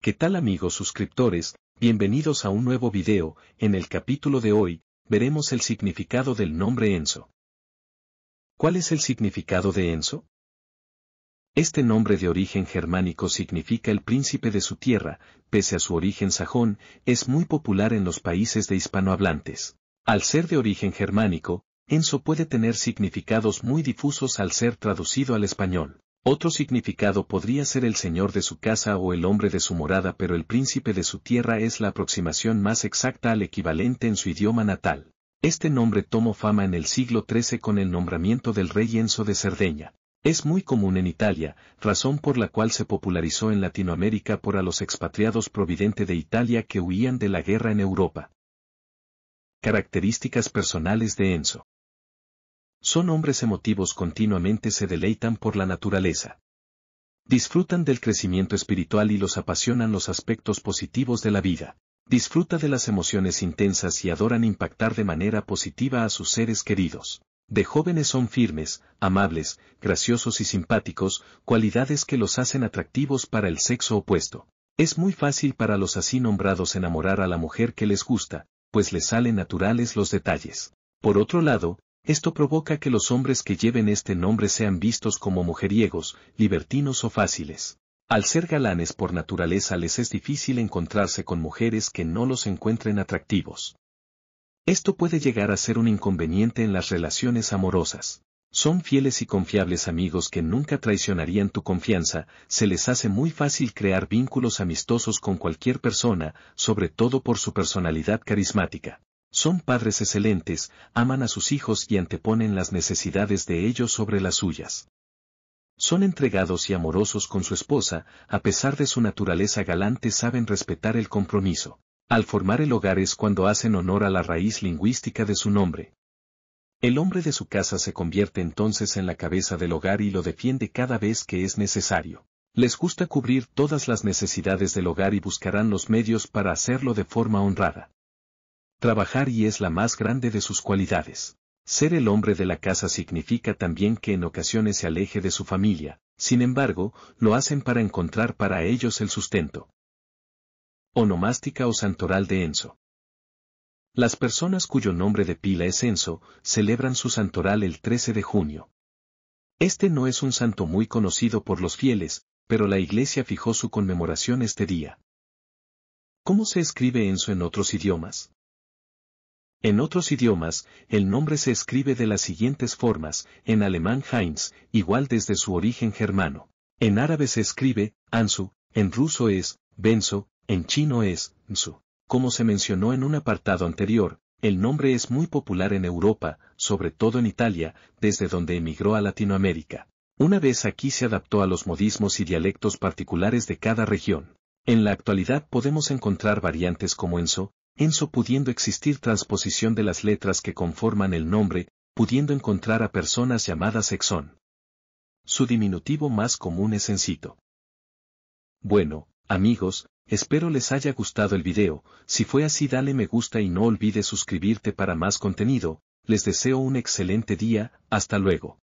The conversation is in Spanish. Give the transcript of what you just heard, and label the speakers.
Speaker 1: ¿Qué tal amigos suscriptores? Bienvenidos a un nuevo video, en el capítulo de hoy, veremos el significado del nombre Enzo. ¿Cuál es el significado de Enzo? Este nombre de origen germánico significa el príncipe de su tierra, pese a su origen sajón, es muy popular en los países de hispanohablantes. Al ser de origen germánico, Enzo puede tener significados muy difusos al ser traducido al español. Otro significado podría ser el señor de su casa o el hombre de su morada, pero el príncipe de su tierra es la aproximación más exacta al equivalente en su idioma natal. Este nombre tomó fama en el siglo XIII con el nombramiento del rey Enzo de Cerdeña. Es muy común en Italia, razón por la cual se popularizó en Latinoamérica por a los expatriados providente de Italia que huían de la guerra en Europa. Características personales de Enzo. Son hombres emotivos continuamente se deleitan por la naturaleza. Disfrutan del crecimiento espiritual y los apasionan los aspectos positivos de la vida. Disfruta de las emociones intensas y adoran impactar de manera positiva a sus seres queridos. De jóvenes son firmes, amables, graciosos y simpáticos, cualidades que los hacen atractivos para el sexo opuesto. Es muy fácil para los así nombrados enamorar a la mujer que les gusta, pues les salen naturales los detalles. Por otro lado, esto provoca que los hombres que lleven este nombre sean vistos como mujeriegos, libertinos o fáciles. Al ser galanes por naturaleza les es difícil encontrarse con mujeres que no los encuentren atractivos. Esto puede llegar a ser un inconveniente en las relaciones amorosas. Son fieles y confiables amigos que nunca traicionarían tu confianza, se les hace muy fácil crear vínculos amistosos con cualquier persona, sobre todo por su personalidad carismática. Son padres excelentes, aman a sus hijos y anteponen las necesidades de ellos sobre las suyas. Son entregados y amorosos con su esposa, a pesar de su naturaleza galante saben respetar el compromiso. Al formar el hogar es cuando hacen honor a la raíz lingüística de su nombre. El hombre de su casa se convierte entonces en la cabeza del hogar y lo defiende cada vez que es necesario. Les gusta cubrir todas las necesidades del hogar y buscarán los medios para hacerlo de forma honrada. Trabajar y es la más grande de sus cualidades. Ser el hombre de la casa significa también que en ocasiones se aleje de su familia, sin embargo, lo hacen para encontrar para ellos el sustento. Onomástica o santoral de Enzo. Las personas cuyo nombre de pila es Enzo celebran su santoral el 13 de junio. Este no es un santo muy conocido por los fieles, pero la iglesia fijó su conmemoración este día. ¿Cómo se escribe Enzo en otros idiomas? En otros idiomas, el nombre se escribe de las siguientes formas, en alemán Heinz, igual desde su origen germano. En árabe se escribe, Ansu, en ruso es, Benzo, en chino es, Nzu. Como se mencionó en un apartado anterior, el nombre es muy popular en Europa, sobre todo en Italia, desde donde emigró a Latinoamérica. Una vez aquí se adaptó a los modismos y dialectos particulares de cada región. En la actualidad podemos encontrar variantes como Enzo, Enso pudiendo existir transposición de las letras que conforman el nombre, pudiendo encontrar a personas llamadas Exón. Su diminutivo más común es Encito. Bueno, amigos, espero les haya gustado el video, si fue así dale me gusta y no olvides suscribirte para más contenido, les deseo un excelente día, hasta luego.